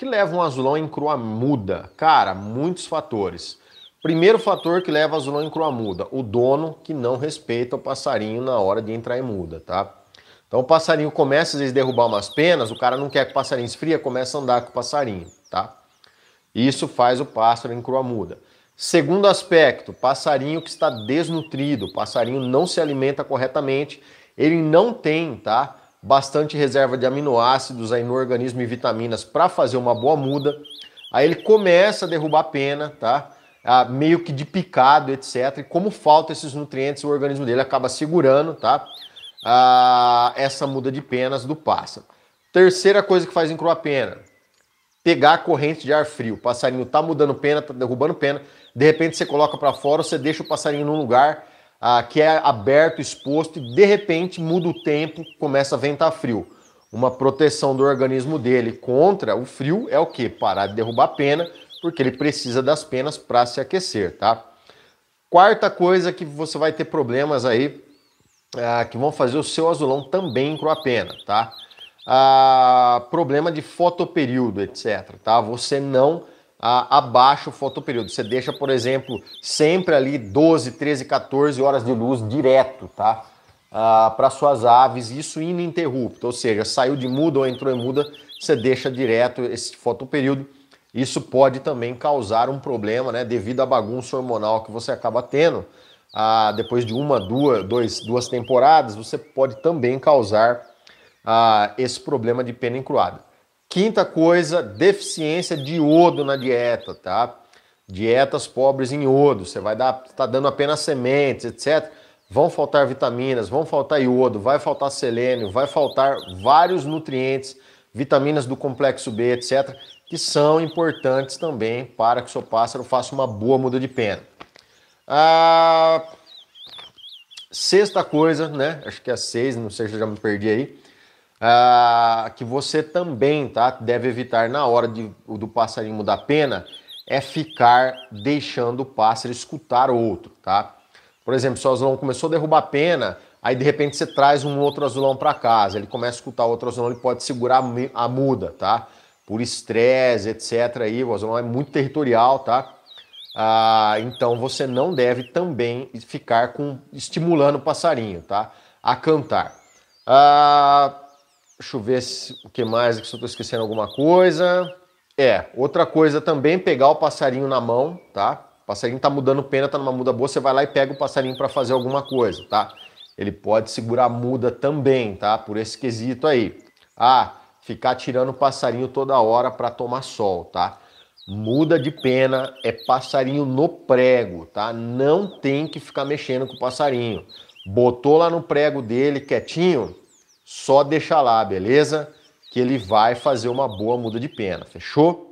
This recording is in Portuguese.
que leva um azulão em crua muda? Cara, muitos fatores. Primeiro fator que leva azulão em crua muda, o dono que não respeita o passarinho na hora de entrar em muda, tá? Então o passarinho começa às vezes a derrubar umas penas, o cara não quer que o passarinho esfria, começa a andar com o passarinho, tá? Isso faz o pássaro em crua muda. Segundo aspecto, passarinho que está desnutrido, passarinho não se alimenta corretamente, ele não tem, tá? bastante reserva de aminoácidos aí no organismo e vitaminas para fazer uma boa muda. Aí ele começa a derrubar a pena, tá? Ah, meio que de picado, etc. E como falta esses nutrientes, o organismo dele acaba segurando, tá? Ah, essa muda de penas do pássaro. Terceira coisa que faz encruar a pena, pegar a corrente de ar frio. O passarinho tá mudando pena, tá derrubando pena. De repente você coloca para fora, você deixa o passarinho num lugar ah, que é aberto, exposto e de repente muda o tempo, começa a ventar frio. Uma proteção do organismo dele contra o frio é o que? Parar de derrubar a pena, porque ele precisa das penas para se aquecer, tá? Quarta coisa que você vai ter problemas aí ah, que vão fazer o seu azulão também com a pena, tá? Ah, problema de fotoperíodo, etc. Tá? Você não a, abaixo o fotoperíodo. Você deixa, por exemplo, sempre ali 12, 13, 14 horas de luz direto, tá? Ah, para suas aves, isso ininterrupto, ou seja, saiu de muda ou entrou em muda, você deixa direto esse fotoperíodo. Isso pode também causar um problema, né, devido à bagunça hormonal que você acaba tendo. Ah, depois de uma, duas, dois, duas temporadas, você pode também causar ah, esse problema de pena encruada. Quinta coisa, deficiência de iodo na dieta, tá? Dietas pobres em iodo, você vai dar, tá dando apenas sementes, etc. Vão faltar vitaminas, vão faltar iodo, vai faltar selênio, vai faltar vários nutrientes, vitaminas do complexo B, etc, que são importantes também para que o seu pássaro faça uma boa muda de pena. Ah, sexta coisa, né? Acho que é seis, não sei se eu já me perdi aí ah, que você também tá, deve evitar na hora de, do passarinho mudar pena é ficar deixando o pássaro escutar outro, tá? Por exemplo, se o azulão começou a derrubar a pena, aí de repente você traz um outro azulão para casa, ele começa a escutar outro azulão, ele pode segurar a muda, tá? Por estresse, etc. Aí, o azulão é muito territorial, tá? Ah, então você não deve também ficar com estimulando o passarinho, tá? A cantar. Ah, Deixa eu ver se, o que mais, se eu estou esquecendo alguma coisa. É, outra coisa também, pegar o passarinho na mão, tá? O passarinho está mudando pena, está numa muda boa, você vai lá e pega o passarinho para fazer alguma coisa, tá? Ele pode segurar a muda também, tá? Por esse quesito aí. Ah, ficar tirando o passarinho toda hora para tomar sol, tá? Muda de pena é passarinho no prego, tá? Não tem que ficar mexendo com o passarinho. Botou lá no prego dele quietinho, só deixa lá, beleza? Que ele vai fazer uma boa muda de pena, fechou?